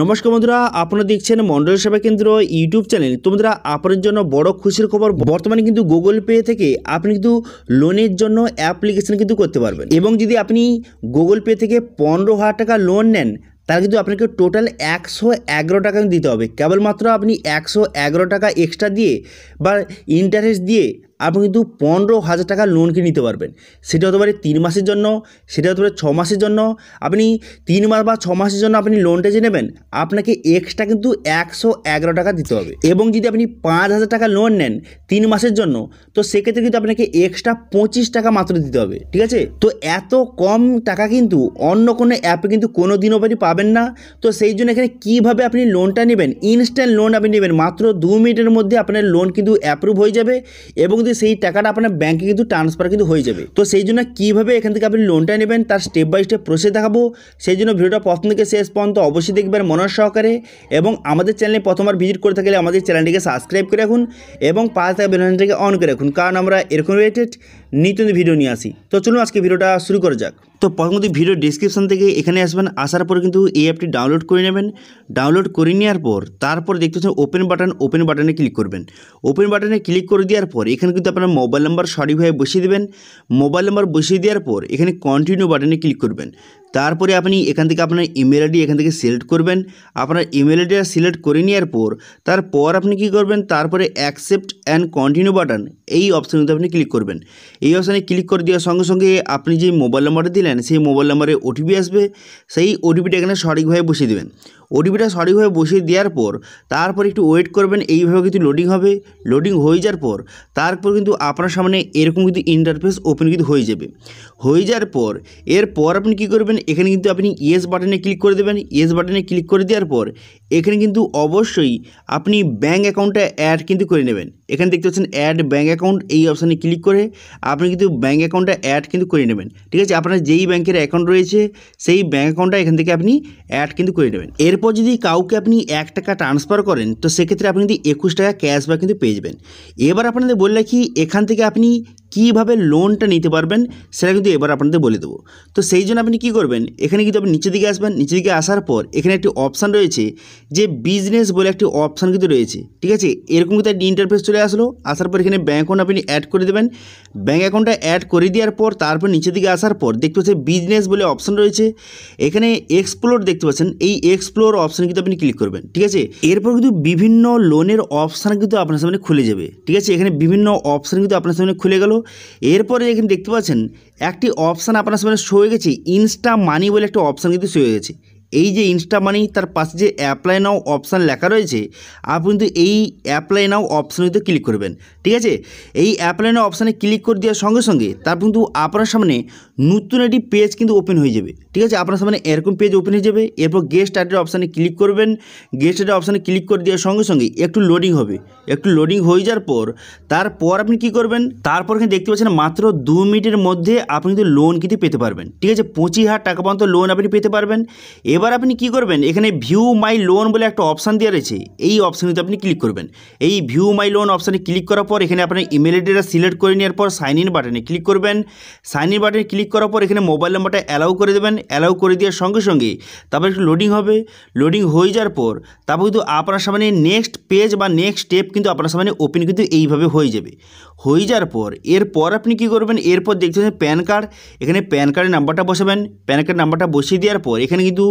নমস্কার বন্ধুরা আপনারা দেখছেন মন্ডল সেবা কেন্দ্র ইউটিউব চ্যানেল তোমরা আপনার জন্য বড় খুশির খবর বর্তমানে কিন্তু গুগল পে থেকে আপনি কিন্তু লোনের জন্য অ্যাপ্লিকেশন কিন্তু করতে পারবেন এবং যদি আপনি গুগল পে থেকে পনেরো হাজার টাকা লোন নেন তার কিন্তু আপনাকে টোটাল একশো এগারো টাকা দিতে হবে কেবলমাত্র আপনি একশো এগারো টাকা এক্সট্রা দিয়ে বা ইন্টারেস্ট দিয়ে আপনি কিন্তু পনেরো হাজার টাকা লোন কিনে নিতে পারবেন সেটা হতে পারে তিন মাসের জন্য সেটা হতে পারে ছ মাসের জন্য আপনি তিন মাস বা ছ মাসের জন্য আপনি লোনটা যে নেবেন আপনাকে এক্সট্রা কিন্তু একশো এগারো টাকা দিতে হবে এবং যদি আপনি পাঁচ হাজার টাকা লোন নেন তিন মাসের জন্য তো সেক্ষেত্রে কিন্তু আপনাকে এক্সট্রা পঁচিশ টাকা মাত্র দিতে হবে ঠিক আছে তো এত কম টাকা কিন্তু অন্য কোনো অ্যাপে কিন্তু কোনো দিনও আপনি পাবেন না তো সেই জন্য এখানে কীভাবে আপনি লোনটা নেবেন ইনস্ট্যান্ট লোন আপনি নেবেন মাত্র দু মিনিটের মধ্যে আপনার লোন কিন্তু অ্যাপ্রুভ হয়ে যাবে এবং যদি থেকে সেই টাকাটা আপনার ব্যাঙ্কে কিন্তু ট্রান্সফার কিন্তু হয়ে যাবে তো সেই জন্য কীভাবে এখান থেকে আপনি লোনটা নেবেন তার স্টেপ বাই স্টেপ প্রসেস দেখাবো সেই জন্য ভিডিওটা প্রথম থেকে শেষ পর্যন্ত অবশ্যই দেখবেন মনোজ সহকারে এবং আমাদের চ্যানেলে প্রথমবার ভিজিট করে থাকলে আমাদের চ্যানেলটিকে সাবস্ক্রাইব করে রাখুন এবং পাঁচ টাকা বেলনটাকে অন করে রাখুন কারণ আমরা এরকম রিলেটেড নিত্য ভিডিও নিয়ে আসি তো চলুন আজকে ভিডিওটা শুরু করা যাক তো প্রথমত ভিডিও ডিসক্রিপশান থেকে এখানে আসবেন আসার পর কিন্তু এই অ্যাপটি ডাউনলোড করে নেবেন ডাউনলোড করে নেওয়ার পর তারপর দেখতে পাচ্ছেন ওপেন বাটন ওপেন বাটনে ক্লিক করবেন ওপেন বাটনে ক্লিক করে দেওয়ার পর এখানে কিন্তু আপনার মোবাইল নাম্বার সঠিকভাবে বসিয়ে দেবেন মোবাইল নাম্বার বসিয়ে দেওয়ার পর এখানে কন্টিনিউ বাটনে ক্লিক করবেন তারপরে আপনি এখান থেকে আপনার ইমেল আইডি এখান থেকে সিলেক্ট করবেন আপনার ইমেল আইডিটা সিলেক্ট করে নেওয়ার পর তারপর আপনি কি করবেন তারপরে অ্যাকসেপ্ট অ্যান্ড কন্টিনিউ বাটন এই অপশানে আপনি ক্লিক করবেন এই অপশানে ক্লিক করে দেওয়ার সঙ্গে সঙ্গে আপনি যে মোবাইল নাম্বারটা দিলেন সেই মোবাইল নাম্বারে ওটিপি আসবে সেই ওটিপিটা এখানে সঠিকভাবে বসিয়ে দেবেন ওটিপিটা সঠিকভাবে বসিয়ে দেওয়ার পর তারপর একটু ওয়েট করবেন এইভাবে কিন্তু লোডিং হবে লোডিং হয়ে যাওয়ার পর তারপর কিন্তু আপনার সামনে এরকম কিন্তু ইন্টারফেস ওপেন কিন্তু হয়ে যাবে হয়ে যাওয়ার পর এরপর আপনি কি করবেন এখানে কিন্তু আপনি ইয়েস বাটনে ক্লিক করে দেবেন ইয়েস বাটনে ক্লিক করে দেওয়ার পর এখানে কিন্তু অবশ্যই আপনি ব্যাঙ্ক অ্যাকাউন্টটা অ্যাড কিন্তু করে নেবেন এখানে দেখতে পাচ্ছেন অ্যাড ব্যাঙ্ক অ্যাকাউন্ট এই অপশানে ক্লিক করে আপনি কিন্তু ব্যাঙ্ক অ্যাকাউন্টটা অ্যাড কিন্তু করে নেবেন ঠিক আছে আপনার যেই ব্যাংকের অ্যাকাউন্ট রয়েছে সেই ব্যাঙ্ক অ্যাকাউন্টটা এখান থেকে আপনি অ্যাড কিন্তু করে নেবেন এরপর যদি কাউকে আপনি এক টাকা ট্রান্সফার করেন তো সেক্ষেত্রে আপনি কিন্তু একুশ টাকা ক্যাশব্যাক কিন্তু পেয়ে যাবেন এবার আপনাদের বলে রাখি এখান থেকে আপনি কীভাবে লোনটা নিতে পারবেন সেটা কিন্তু এবার আপনাদের বলে দেবো তো সেই জন্য আপনি কি করবেন এখানে কিন্তু আপনি নিচের দিকে আসবেন নিচের দিকে আসার পর এখানে একটি অপশান রয়েছে যে বিজনেস বলে একটি অপশান কিন্তু রয়েছে ঠিক আছে এরকম কিন্তু একটি ইন্টারফেস চলে আসলো আসার পর এখানে ব্যাঙ্ক অ্যাকাউন্ট আপনি অ্যাড করে দেবেন ব্যাঙ্ক অ্যাকাউন্টটা অ্যাড করে দেওয়ার পর তারপর নিচের দিকে আসার পর দেখতে পাচ্ছেন বিজনেস বলে অপশান রয়েছে এখানে এক্সপ্লোর দেখতে পাচ্ছেন এই এক্সপ্লোর অপশান কিন্তু আপনি ক্লিক করবেন ঠিক আছে এরপর কিন্তু বিভিন্ন লোনের অপশান কিন্তু আপনার সামনে খুলে যাবে ঠিক আছে এখানে বিভিন্ন অপশান কিন্তু আপনার সামনে খুলে গেল এরপরে এখানে দেখতে পাচ্ছেন একটি অপশান আপনার সামনে শো হয়ে গেছে ইনস্টা মানি বলে একটা অপশান কিন্তু শো হয়ে গেছে এই যে ইনস্টা মানি তার পাশে যে অ্যাপ্লাই নাও অপশান লেখা রয়েছে আপনি কিন্তু এই অ্যাপ্লাই নাও অপশানিতে ক্লিক করবেন ঠিক আছে এই অ্যাপ্লাই নাও অপশানে ক্লিক করে দেওয়ার সঙ্গে সঙ্গে তার কিন্তু আপনার সামনে নতুন একটি পেজ কিন্তু ওপেন হয়ে যাবে ঠিক আছে আপনার সামনে এরকম পেজ ওপেন হয়ে যাবে এরপর গেস্ট অ্যাডের অপশানে ক্লিক করবেন গেস্ট অ্যাডের অপশানে ক্লিক করে দেওয়ার সঙ্গে সঙ্গে একটু লোডিং হবে একটু লোডিং হয়ে যাওয়ার পর তারপর আপনি কি করবেন তারপর কিন্তু দেখতে পাচ্ছেন মাত্র দু মিনিটের মধ্যে আপনি কিন্তু লোন কিন্তু পেতে পারবেন ঠিক আছে পঁচিশ হাজার টাকা পর্যন্ত লোন আপনি পেতে পারবেন এবার এবার আপনি কি করবেন এখানে ভিউ মাই লোন বলে একটা অপশান দেওয়া রয়েছে এই অপশানে আপনি ক্লিক করবেন এই ভিউ মাই লোন অপশানে ক্লিক করার পর এখানে আপনার ইমেল আইডিটা সিলেক্ট করে নেওয়ার পর সাইন ইন বাটনে ক্লিক করবেন সাইন ইন বাটনে ক্লিক করার পর এখানে মোবাইল নাম্বারটা অ্যালাউ করে দেবেন অ্যালাউ করে দেওয়ার সঙ্গে সঙ্গে তারপর একটু লোডিং হবে লোডিং হয়ে যাওয়ার পর তারপর কিন্তু আপনার সামনে নেক্সট পেজ বা নেক্সট স্টেপ কিন্তু আপনার সামনে ওপেন কিন্তু এইভাবে হয়ে যাবে হয়ে যাওয়ার পর এরপর আপনি কি করবেন এরপর দেখতে পাচ্ছেন প্যান কার্ড এখানে প্যান কার্ডের নাম্বারটা বসাবেন প্যান কার্ড নাম্বারটা বসিয়ে দেওয়ার পর এখানে কিন্তু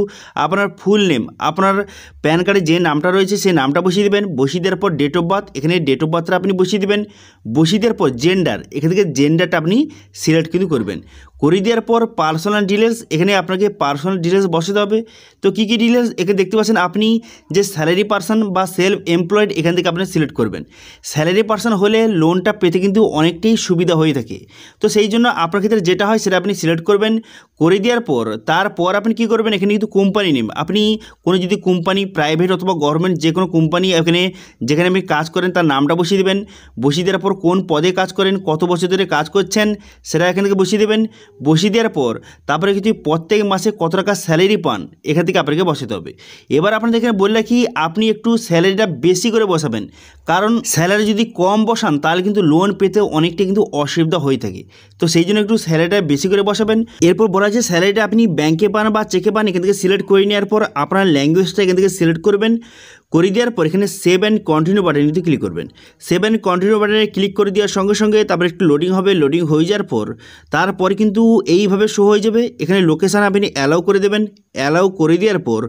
আপনার ফুল নেম আপনার প্যান কার্ডে যে নামটা রয়েছে সেই নামটা বসিয়ে দেবেন বসিয়ে দেওয়ার পর ডেট অফ বার্থ এখানে ডেট অফ বার্থটা আপনি বসিয়ে দেবেন বসিয়ে দেওয়ার পর জেন্ডার এখান থেকে জেন্ডারটা আপনি সিলেক্ট কিন্তু করবেন করে দেওয়ার পর পার্সোনাল ডিটেলস এখানে আপনাকে পার্সোনাল ডিটেলস বসাতে হবে তো কী কী ডিটেলস এখানে দেখতে পাচ্ছেন আপনি যে স্যালারি পার্সন বা সেলফ এমপ্লয়েড এখান থেকে আপনি সিলেক্ট করবেন স্যালারি পার্সন হলে লোনটা পেতে কিন্তু অনেকটাই সুবিধা হয়ে থাকে তো সেই জন্য আপনার ক্ষেত্রে যেটা হয় সেটা আপনি সিলেক্ট করবেন করে দেওয়ার পর তারপর আপনি কি করবেন এখানে কিন্তু কোম্পানি নেম আপনি কোনো যদি কোম্পানি প্রাইভেট অথবা গভর্নমেন্ট যে কোনো কোম্পানি এখানে যেখানে আপনি কাজ করেন তার নামটা বসিয়ে দেবেন বসিয়ে দেওয়ার পর কোন পদে কাজ করেন কত বছর ধরে কাজ করছেন সেটা এখান থেকে বসিয়ে দেবেন বসিয়ে দেওয়ার পর তারপরে কিছু প্রত্যেক মাসে কত টাকা স্যালারি পান এখান থেকে আপনাকে বসাতে হবে এবার আপনাদের এখানে বলে রাখি আপনি একটু স্যালারিটা বেশি করে বসাবেন কারণ স্যালারি যদি কম বসান তাহলে কিন্তু লোন পেতে অনেকটা কিন্তু অসুবিধা হয়ে থাকে তো সেই জন্য একটু স্যালারিটা বেশি করে বসাবেন এরপর বলা আছে স্যালারিটা আপনি ব্যাংকে পান বা চেকে পান এখান থেকে সিলেক্ট করে নেওয়ার পর আপনার ল্যাঙ্গুয়েজটা এখান থেকে সিলেক্ট করবেন করে দেওয়ার পর এখানে সেভ অ্যান্ড কন্টিনিউ বাটনটিতে ক্লিক করবেন সেভ অ্যান্ড কন্টিনিউ বাটনে ক্লিক করে দেওয়ার সঙ্গে সঙ্গে তারপর একটু লোডিং হবে লোডিং হয়ে যাওয়ার পর তারপরে কিন্তু এইভাবে শো হয়ে যাবে এখানে লোকেশান আপনি অ্যালাউ করে দেবেন অ্যালাউ করে দেওয়ার পর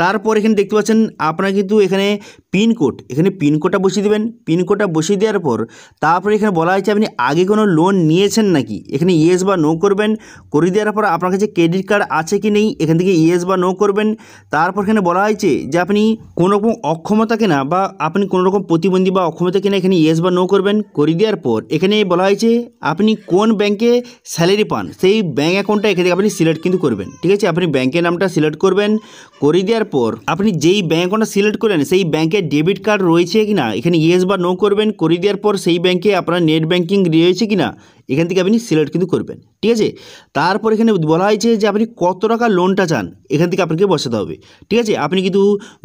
তারপর এখানে দেখতে পাচ্ছেন আপনার কিন্তু এখানে পিনকোড এখানে পিনকোডটা বসিয়ে দেবেন পিনকোডটা বসিয়ে দেওয়ার পর তারপরে এখানে বলা হয়েছে আপনি আগে কোনো লোন নিয়েছেন নাকি এখানে ইয়েস বা নো করবেন করে দেওয়ার পর আপনার কাছে ক্রেডিট কার্ড আছে কি নেই এখান থেকে ইয়েস বা নো করবেন তারপর এখানে বলা হয়েছে যে আপনি কোনো রকম অক্ষমতা কিনা বা আপনি কোনোরকম রকম প্রতিবন্ধী বা অক্ষমতা কিনা এখানে ইয়েস বা নো করবেন করে দেওয়ার পর এখানে বলা হয়েছে আপনি কোন ব্যাংকে স্যালারি পান সেই ব্যাঙ্ক অ্যাকাউন্টটা এখানে আপনি সিলেক্ট কিন্তু করবেন ঠিক আছে আপনি ব্যাংকের নামটা সিলেক্ট করবেন করে দেওয়ার পর আপনি যেই ব্যাঙ্ক অ্যাকাউন্টটা সিলেক্ট করলেন সেই ব্যাংকের ডেবিট কার্ড রয়েছে কিনা এখানে ইয়েস বা নো করবেন করে দেওয়ার পর সেই ব্যাংকে আপনার নেট ব্যাঙ্কিং রয়েছে কিনা এখান থেকে আপনি সিলেক্ট কিন্তু করবেন ঠিক আছে তারপর এখানে বলা হয়েছে যে আপনি কত টাকা লোনটা চান এখান থেকে আপনাকে বসাতে হবে ঠিক আছে আপনি কিন্তু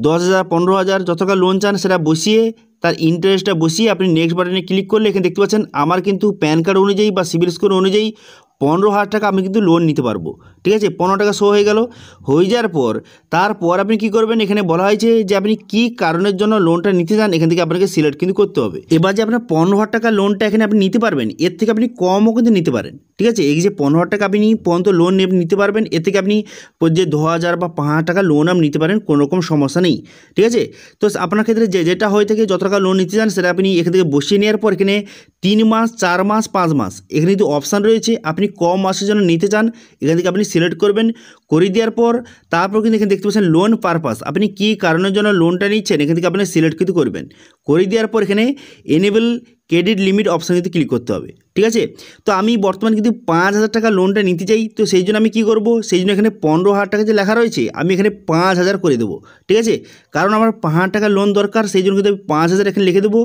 দশ হাজার পনেরো হাজার যত টাকা লোন চান সেটা বসিয়ে তার ইন্টারেস্টটা বসিয়ে আপনি নেক্সট বাটনে ক্লিক করলে এখানে দেখতে পাচ্ছেন আমার কিন্তু প্যান কার্ড অনুযায়ী বা সিভিল স্কোর অনুযায়ী পনেরো হাজার টাকা আমি কিন্তু লোন নিতে পারবো ঠিক আছে পনেরো টাকা শো হয়ে গেল হয়ে যাওয়ার পর তারপর আপনি কি করবেন এখানে বলা হয়েছে যে আপনি কি কারণের জন্য লোনটা নিতে চান এখান থেকে আপনাকে সিলেক্ট কিন্তু করতে হবে এবার যে আপনার পনেরো হাজার টাকা লোনটা এখানে আপনি নিতে পারবেন এর থেকে আপনি কমও কিন্তু নিতে পারেন ঠিক আছে এই যে পনেরো হাজার টাকা আপনি পর্যন্ত লোন নিতে পারবেন এর থেকে আপনি যে দু হাজার বা পাঁচ হাজার টাকা লোন আপনি নিতে পারেন কোনো রকম সমস্যা নেই ঠিক আছে তো আপনার ক্ষেত্রে যে যেটা হয়ে থাকে যত টাকা লোন নিতে চান সেটা আপনি এখান থেকে বসিয়ে নেওয়ার পর এখানে তিন মাস চার মাস পাঁচ মাস এখানে কিন্তু অপশান রয়েছে আপনি আপনি কম মাসের জন্য নিতে চান এখান থেকে আপনি সিলেক্ট করবেন করে দেওয়ার পর তারপর কিন্তু এখানে দেখতে পাচ্ছেন লোন পারপাস আপনি কী কারণের জন্য লোনটা নিচ্ছেন এখান থেকে আপনি সিলেক্ট কিন্তু করবেন করে দেওয়ার পর এখানে এনেবল ক্রেডিট লিমিট অপশান কিন্তু ক্লিক করতে হবে ঠিক আছে তো আমি বর্তমানে কিন্তু পাঁচ হাজার টাকা লোনটা নিতে চাই তো সেই জন্য আমি কি করব সেই জন্য এখানে পনেরো হাজার টাকা যে লেখা রয়েছে আমি এখানে পাঁচ হাজার করে দেবো ঠিক আছে কারণ আমার পাঁচ টাকা লোন দরকার সেই জন্য কিন্তু আমি পাঁচ হাজার এখানে লিখে দেবো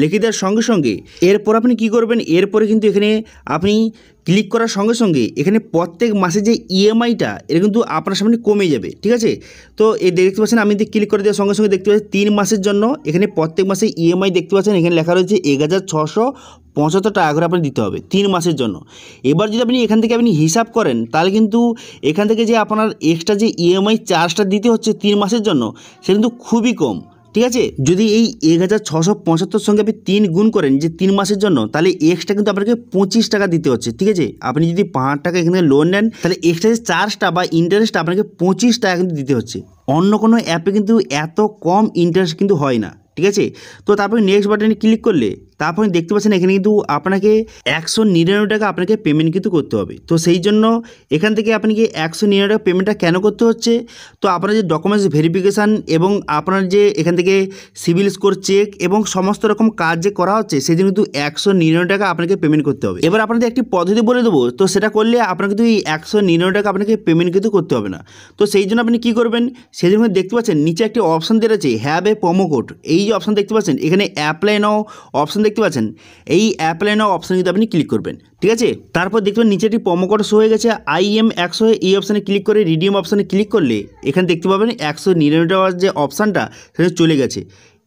লিখে দেওয়ার সঙ্গে সঙ্গে এরপর আপনি কি করবেন এরপরে কিন্তু এখানে আপনি ক্লিক করার সঙ্গে সঙ্গে এখানে প্রত্যেক মাসে যে ইএমআইটা e এটা কিন্তু আপনার সামনে কমে যাবে ঠিক আছে তো এই দেখতে পাচ্ছেন আমি যদি ক্লিক করে দেওয়ার সঙ্গে সঙ্গে দেখতে পাচ্ছি তিন মাসের জন্য এখানে প্রত্যেক মাসে ইএমআই e দেখতে পাচ্ছেন এখানে লেখা রয়েছে এক হাজার ছশো পঁচাত্তর টাকা করে আপনি দিতে হবে তিন মাসের জন্য এবার যদি আপনি এখান থেকে আপনি হিসাব করেন তাহলে কিন্তু এখান থেকে যে আপনার এক্সট্রা যে ইএমআই e চার্জটা দিতে হচ্ছে তিন মাসের জন্য সে কিন্তু খুবই কম ঠিক আছে যদি এই এক হাজার ছশো পঁচাত্তর সঙ্গে আপনি তিন গুণ করেন যে তিন মাসের জন্য তাহলে এক্সট্রা কিন্তু আপনাকে পঁচিশ টাকা দিতে হচ্ছে ঠিক আছে আপনি যদি পাঁচ টাকা এখানে লোন নেন তাহলে এক্সট্রা যে চার্জটা বা ইন্টারেস্টটা আপনাকে পঁচিশ টাকা কিন্তু দিতে হচ্ছে অন্য কোনো অ্যাপে কিন্তু এত কম ইন্টারেস্ট কিন্তু হয় না ঠিক আছে তো তারপরে নেক্সট বাটনে ক্লিক করলে তা আপনি দেখতে পাচ্ছেন এখানে কিন্তু আপনাকে একশো নিরানব্বই টাকা আপনাকে পেমেন্ট কিন্তু করতে হবে তো সেই জন্য এখান থেকে আপনাকে একশো নিরানব্বই টাকা পেমেন্টটা কেন করতে হচ্ছে তো আপনার যে ডকুমেন্টস ভেরিফিকেশান এবং আপনার যে এখান থেকে সিভিল স্কোর চেক এবং সমস্ত রকম কাজ যে করা হচ্ছে সেদিন কিন্তু একশো নিরানব্বই টাকা আপনাকে পেমেন্ট করতে হবে এবার আপনাদের একটি পদ্ধতি বলে দেবো তো সেটা করলে আপনার কিন্তু এই একশো নিরানব্বই টাকা আপনাকে পেমেন্ট কিন্তু করতে হবে না তো সেই জন্য আপনি কি করবেন সেই জন্য দেখতে পাচ্ছেন নিচে একটি অপশান দেওয়া আছে হ্যাভ এ প্রোমো কোড এই যে অপশান দেখতে পাচ্ছেন এখানে অ্যাপ্লাই নাও অপশান দেখতে পাচ্ছেন এই অ্যাপ্লাই নাও অপশানে কিন্তু আপনি ক্লিক করবেন ঠিক আছে তারপর দেখবেন নিচে একটি প্রমোকোড শো হয়ে গেছে আই এম একশো এই অপশানে ক্লিক করে রিডিম অপশানে ক্লিক করলে এখানে দেখতে পাবেন একশো নিরানব্বই টাকার যে অপশানটা সেটা চলে গেছে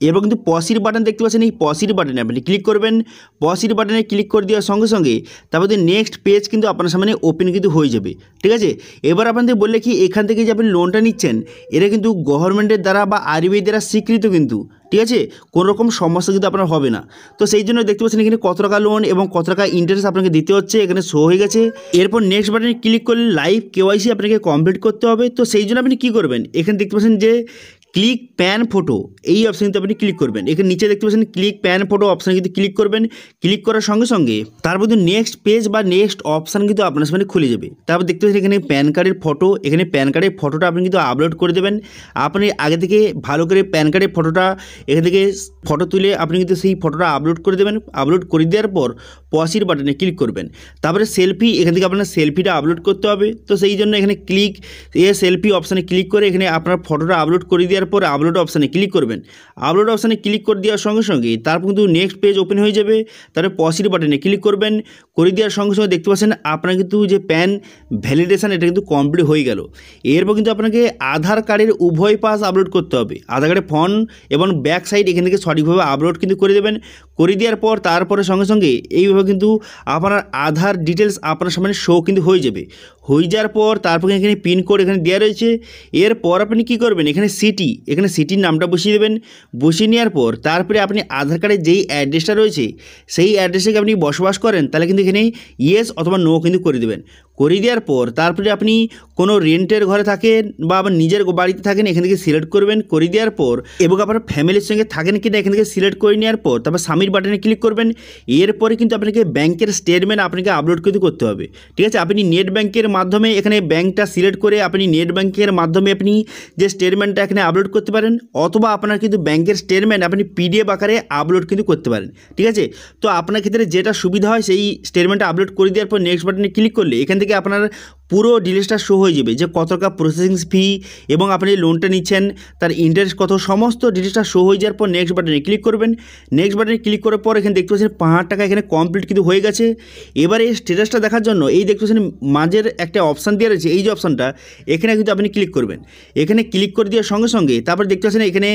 এবং কিন্তু পসির বাটন দেখতে পাচ্ছেন এই পসির বাটনে আপনি ক্লিক করবেন পসির বাটনে ক্লিক করে দেওয়ার সঙ্গে সঙ্গে তারপর নেক্সট পেজ কিন্তু আপনার সামনে ওপেন কিন্তু হয়ে যাবে ঠিক আছে এবার আপনাদের বললে কি এখান থেকে যে আপনি লোনটা নিচ্ছেন এটা কিন্তু গভর্নমেন্টের দ্বারা বা আরবিআই দ্বারা স্বীকৃত কিন্তু ঠিক আছে রকম সমস্যা কিন্তু আপনার হবে না তো সেই জন্য দেখতে পাচ্ছেন এখানে কত টাকা লোন এবং কত টাকা ইন্টারেস্ট আপনাকে দিতে হচ্ছে এখানে শো হয়ে গেছে এরপর নেক্সট বাটনে ক্লিক করলে লাইভ কেওয়াইসি আপনাকে কমপ্লিট করতে হবে তো সেই জন্য আপনি কী করবেন এখানে দেখতে পাচ্ছেন যে ক্লিক প্যান ফটো এই অপশান কিন্তু আপনি ক্লিক করবেন এখানে নিচে দেখতে পাচ্ছেন ক্লিক প্যান ফটো অপশান কিন্তু ক্লিক করবেন ক্লিক করার সঙ্গে সঙ্গে তার মধ্যে নেক্সট পেজ বা নেক্সট অপশান কিন্তু আপনার সামনে খুলে যাবে তারপর দেখতে পাচ্ছেন এখানে প্যান কার্ডের ফটো এখানে প্যান কার্ডের ফটোটা আপনি কিন্তু আপলোড করে দেবেন আপনি আগে থেকে ভালো করে প্যান কার্ডের ফটোটা এখান থেকে ফটো তুলে আপনি কিন্তু সেই ফটোটা আপলোড করে দেবেন আপলোড করে দেওয়ার পর পসির বাটনে ক্লিক করবেন তারপরে সেলফি এখান থেকে আপনার সেলফিটা আপলোড করতে হবে তো সেই জন্য এখানে ক্লিক এ সেলফি অপশানে ক্লিক করে এখানে আপনার ফটোটা আপলোড করে দেওয়ার পরে আপলোড অপশানে ক্লিক করবেন আপলোড অপশানে ক্লিক করে দেওয়ার সঙ্গে সঙ্গে তারপর কিন্তু নেক্সট পেজ ওপেন হয়ে যাবে তারপরে পসিটিভ বাটনে ক্লিক করবেন করে দেওয়ার সঙ্গে সঙ্গে দেখতে পাচ্ছেন আপনার কিন্তু যে প্যান ভ্যালিডেশান এটা কিন্তু কমপ্লিট হয়ে গেল এরপর কিন্তু আপনাকে আধার কার্ডের উভয় পাস আপলোড করতে হবে আধার কার্ডের ফোন এবং ব্যাক সাইড এখান থেকে সঠিকভাবে আপলোড কিন্তু করে দেবেন করে দেওয়ার পর তারপরে সঙ্গে সঙ্গে এইভাবে কিন্তু আপনার আধার ডিটেলস আপনার সামনে শো কিন্তু হয়ে যাবে হয়ে যাওয়ার পর তারপরে এখানে পিনকোড এখানে দেওয়া রয়েছে এরপর আপনি কি করবেন এখানে সিটি এখানে সিটির নামটা বসিয়ে দেবেন বসিয়ে নেওয়ার পর তারপরে আপনি আধার কার্ডের যেই অ্যাড্রেসটা রয়েছে সেই অ্যাড্রেসে আপনি বসবাস করেন তাহলে কিন্তু এখানে ইয়েস অথবা নো কিন্তু করে দেবেন করে দেওয়ার পর তারপরে আপনি কোনো রেন্টের ঘরে থাকেন বা নিজের বাড়িতে থাকেন এখান থেকে সিলেক্ট করবেন করে দেওয়ার পর এবং আপনার ফ্যামিলির সঙ্গে থাকেন কিনা এখান থেকে সিলেক্ট করে নেওয়ার পর তারপর সামির বাটনে ক্লিক করবেন এরপরে কিন্তু আপনাকে ব্যাংকের স্টেটমেন্ট আপনাকে আপলোড কিন্তু করতে হবে ঠিক আছে আপনি নেট ব্যাংকের মাধ্যমে এখানে ব্যাংকটা সিলেক্ট করে আপনি নেট ব্যাংকের মাধ্যমে আপনি যে স্টেটমেন্টটা এখানে আপলোড করতে পারেন অথবা আপনার কিন্তু ব্যাংকের স্টেটমেন্ট আপনি পিডিএফ আকারে আপলোড কিন্তু করতে পারেন ঠিক আছে তো আপনার ক্ষেত্রে যেটা সুবিধা হয় সেই স্টেটমেন্টটা আপলোড করে দেওয়ার পর নেক্সট বাটনে ক্লিক করলে এখান থেকে থেকে আপনার পুরো ডিটেলসটা শো হয়ে যাবে যে কত টাকা প্রসেসিং ফি এবং আপনি লোনটা নিচ্ছেন তার ইন্টারেস্ট কত সমস্ত ডিটেলসটা শো হয়ে যাওয়ার পর নেক্সট বাটনে ক্লিক করবেন নেক্সট বাটনে ক্লিক করার পর এখানে দেখতে পাচ্ছেন পাঁচ টাকা এখানে কমপ্লিট কিন্তু হয়ে গেছে এবার এই স্টেটাসটা দেখার জন্য এই দেখতে পাচ্ছেন মাঝের একটা অপশান দেওয়া রয়েছে এই যে অপশানটা এখানে কিন্তু আপনি ক্লিক করবেন এখানে ক্লিক করে দেওয়ার সঙ্গে সঙ্গে তারপর দেখতে পাচ্ছেন এখানে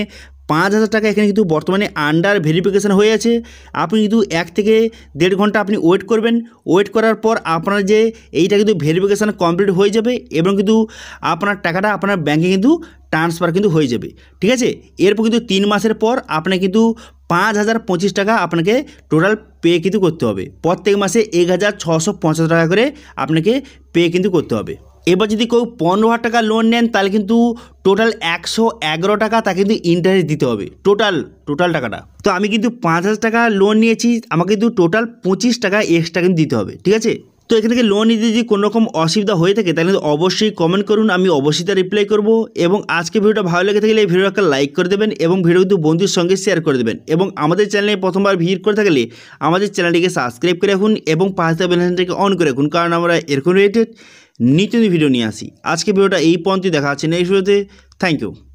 পাঁচ হাজার টাকা এখানে কিন্তু বর্তমানে আন্ডার ভেরিফিকেশান হয়ে আছে আপনি কিন্তু এক থেকে দেড় ঘন্টা আপনি ওয়েট করবেন ওয়েট করার পর আপনার যে এইটা কিন্তু ভেরিফিকেশান কমপ্লিট হয়ে যাবে এবং কিন্তু আপনার টাকাটা আপনার ব্যাঙ্কে কিন্তু ট্রান্সফার কিন্তু হয়ে যাবে ঠিক আছে এরপর কিন্তু তিন মাসের পর আপনি কিন্তু পাঁচ হাজার পঁচিশ টাকা আপনাকে টোটাল পে কিন্তু করতে হবে প্রত্যেক মাসে এক হাজার ছশো পঞ্চাশ টাকা করে আপনাকে পে কিন্তু করতে হবে এবার যদি কেউ পনেরো হাজার টাকা লোন নেন তাহলে কিন্তু টোটাল একশো এগারো টাকা তা কিন্তু ইন্টারেস্ট দিতে হবে টোটাল টোটাল টাকাটা তো আমি কিন্তু পাঁচ হাজার টাকা লোন নিয়েছি আমাকে কিন্তু টোটাল পঁচিশ টাকা এক্সট্রা কিন্তু দিতে হবে ঠিক আছে তো এখান থেকে লোন নিতে যদি কোনো রকম অসুবিধা হয়ে থাকে তাহলে অবশ্যই কমেন্ট করুন আমি অবশ্যই তা রিপ্লাই করব এবং আজকে ভিডিওটা ভালো লেগে থাকলে এই ভিডিও একটা লাইক করে দেবেন এবং ভিডিও কিন্তু বন্ধুর সঙ্গে শেয়ার করে দেবেন এবং আমাদের চ্যানেলে প্রথমবার ভিড় করে থাকলে আমাদের চ্যানেলটিকে সাবস্ক্রাইব করে রাখুন এবং পাশে বেলাইনটাকে অন করে রাখুন কারণ আমরা এরকম রিলেটেড নিত্য ভিডিও নিয়ে আসি আজকে ভিডিওটা এই পর্যন্ত দেখা আছে এই ভিডিওতে থ্যাংক ইউ